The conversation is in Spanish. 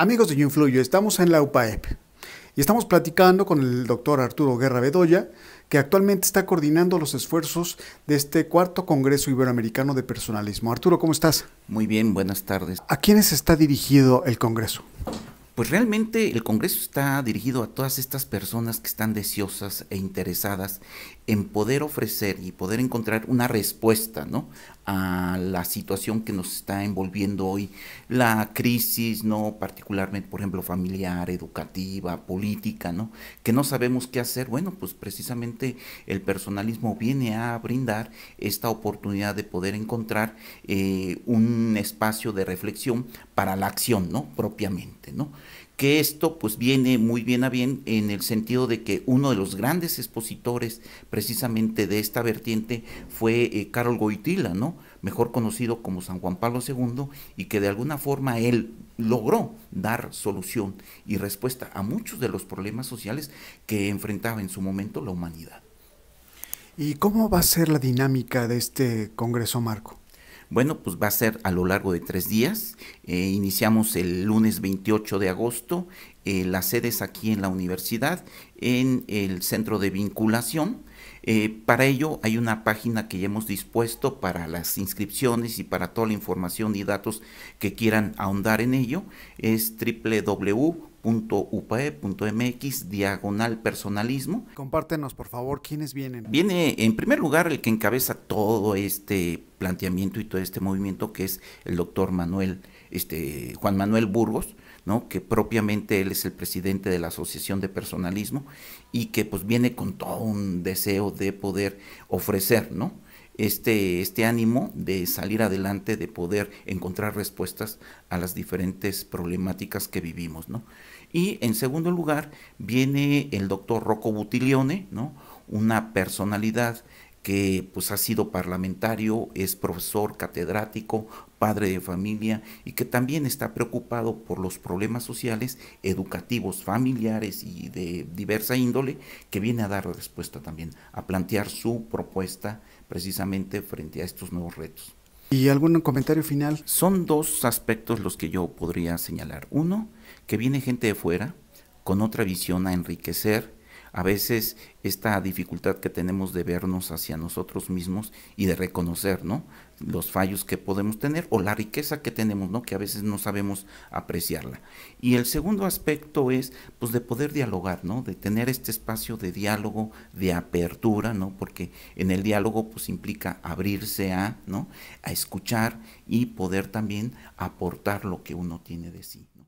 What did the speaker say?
Amigos de Yo estamos en la UPAEP y estamos platicando con el doctor Arturo Guerra Bedoya, que actualmente está coordinando los esfuerzos de este cuarto Congreso Iberoamericano de Personalismo. Arturo, ¿cómo estás? Muy bien, buenas tardes. ¿A quiénes está dirigido el Congreso? Pues realmente el Congreso está dirigido a todas estas personas que están deseosas e interesadas en poder ofrecer y poder encontrar una respuesta ¿no? a la situación que nos está envolviendo hoy, la crisis, ¿no? particularmente, por ejemplo, familiar, educativa, política, ¿no? que no sabemos qué hacer. Bueno, pues precisamente el personalismo viene a brindar esta oportunidad de poder encontrar eh, un espacio de reflexión para la acción ¿no? propiamente. ¿no? que esto pues viene muy bien a bien en el sentido de que uno de los grandes expositores precisamente de esta vertiente fue Carlos eh, Carol Goitila, ¿no? Mejor conocido como San Juan Pablo II y que de alguna forma él logró dar solución y respuesta a muchos de los problemas sociales que enfrentaba en su momento la humanidad. ¿Y cómo va a ser la dinámica de este Congreso Marco? Bueno, pues va a ser a lo largo de tres días. Eh, iniciamos el lunes 28 de agosto eh, las sedes aquí en la universidad, en el centro de vinculación. Eh, para ello hay una página que ya hemos dispuesto para las inscripciones y para toda la información y datos que quieran ahondar en ello. Es www.upae.mx diagonal personalismo. Compártenos por favor quiénes vienen. Viene en primer lugar el que encabeza todo este planteamiento y todo este movimiento que es el doctor Manuel, este, Juan Manuel Burgos, ¿no? que propiamente él es el presidente de la Asociación de Personalismo y que pues viene con todo un deseo de poder ofrecer, ¿no? Este, este ánimo de salir adelante, de poder encontrar respuestas a las diferentes problemáticas que vivimos, ¿no? Y en segundo lugar viene el doctor Rocco Butilione, ¿no? Una personalidad que pues ha sido parlamentario, es profesor catedrático, padre de familia y que también está preocupado por los problemas sociales, educativos, familiares y de diversa índole, que viene a dar respuesta también, a plantear su propuesta precisamente frente a estos nuevos retos. ¿Y algún comentario final? Son dos aspectos los que yo podría señalar. Uno, que viene gente de fuera con otra visión a enriquecer a veces esta dificultad que tenemos de vernos hacia nosotros mismos y de reconocer, ¿no? Los fallos que podemos tener o la riqueza que tenemos, ¿no? Que a veces no sabemos apreciarla. Y el segundo aspecto es, pues, de poder dialogar, ¿no? De tener este espacio de diálogo, de apertura, ¿no? Porque en el diálogo, pues, implica abrirse a, ¿no? A escuchar y poder también aportar lo que uno tiene de sí,